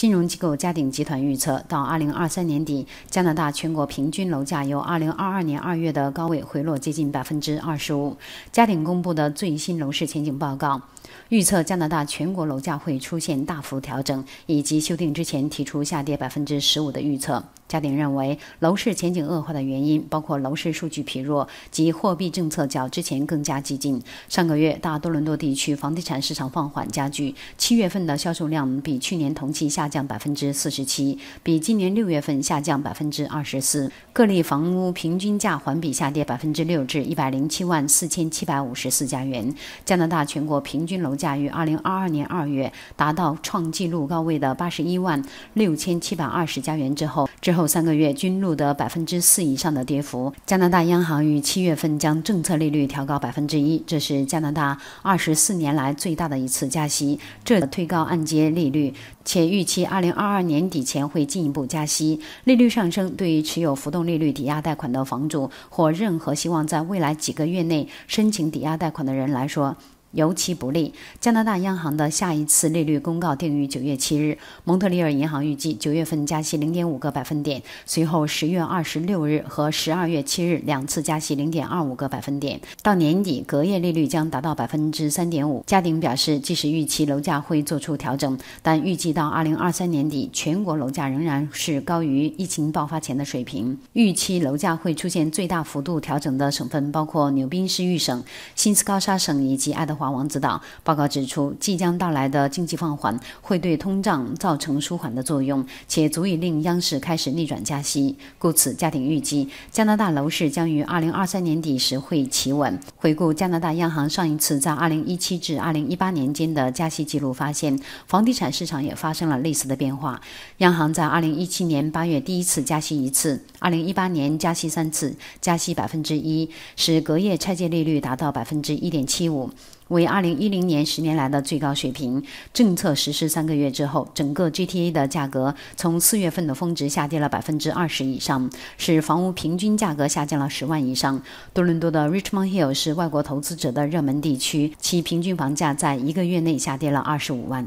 金融机构嘉鼎集团预测，到二零二三年底，加拿大全国平均楼价由二零二二年二月的高位回落接近百分之二十五。嘉鼎公布的最新楼市前景报告，预测加拿大全国楼价会出现大幅调整，以及修订之前提出下跌百分之十五的预测。焦点认为，楼市前景恶化的原因包括楼市数据疲弱及货币政策较之前更加激进。上个月，大多伦多地区房地产市场放缓加剧，七月份的销售量比去年同期下降百分之四十七，比今年六月份下降百分之二十四。各类房屋平均价环比下跌百分之六，至一百零七万四千七百五十四加元。加拿大全国平均楼价于二零二二年二月达到创纪录高位的八十一万六千七百二十加元之后，之后。后三个月均录得百分之四以上的跌幅。加拿大央行于七月份将政策利率调高百分之一，这是加拿大二十四年来最大的一次加息。这推高按揭利率，且预期二零二二年底前会进一步加息。利率上升对于持有浮动利率抵押贷款的房主或任何希望在未来几个月内申请抵押贷款的人来说。尤其不利。加拿大央行的下一次利率公告定于九月七日。蒙特利尔银行预计九月份加息零点五个百分点，随后十月二十六日和十二月七日两次加息零点二五个百分点。到年底，隔夜利率将达到百分之三点五。加鼎表示，即使预期楼价会做出调整，但预计到二零二三年底，全国楼价仍然是高于疫情爆发前的水平。预期楼价会出现最大幅度调整的省份包括纽宾市预省、新斯高沙省以及爱德。华王子岛报告指出，即将到来的经济放缓会对通胀造成舒缓的作用，且足以令央视开始逆转加息。故此，家庭预计加拿大楼市将于二零二三年底时会企稳。回顾加拿大央行上一次在二零一七至二零一八年间的加息记录，发现房地产市场也发生了类似的变化。央行在二零一七年八月第一次加息一次，二零一八年加息三次，加息百分之一，使隔夜拆借利率达到百分之一点七五。为二零一零年十年来的最高水平。政策实施三个月之后，整个 GTA 的价格从四月份的峰值下跌了百分之二十以上，使房屋平均价格下降了十万以上。多伦多的 Richmond Hill 是外国投资者的热门地区，其平均房价在一个月内下跌了二十五万。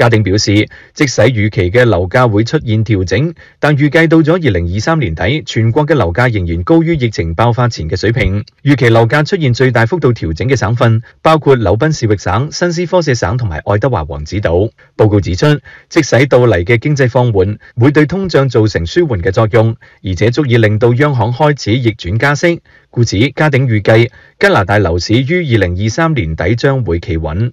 嘉定表示，即使预期嘅楼价会出现调整，但预计到咗二零二三年底，全国嘅楼价仍然高于疫情爆发前嘅水平。预期楼价出现最大幅度调整嘅省份包括纽宾市域省、新斯科舍省同埋爱德华王子岛。报告指出，即使到嚟嘅经济放缓会对通胀造成舒缓嘅作用，而且足以令到央行开始逆转加息，故此嘉定预计加拿大楼市于二零二三年底将会企稳。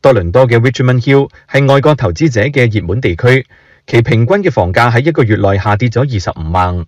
多伦多嘅 Richmond Hill 系外国投资者嘅热门地区，其平均嘅房价喺一个月内下跌咗二十五万。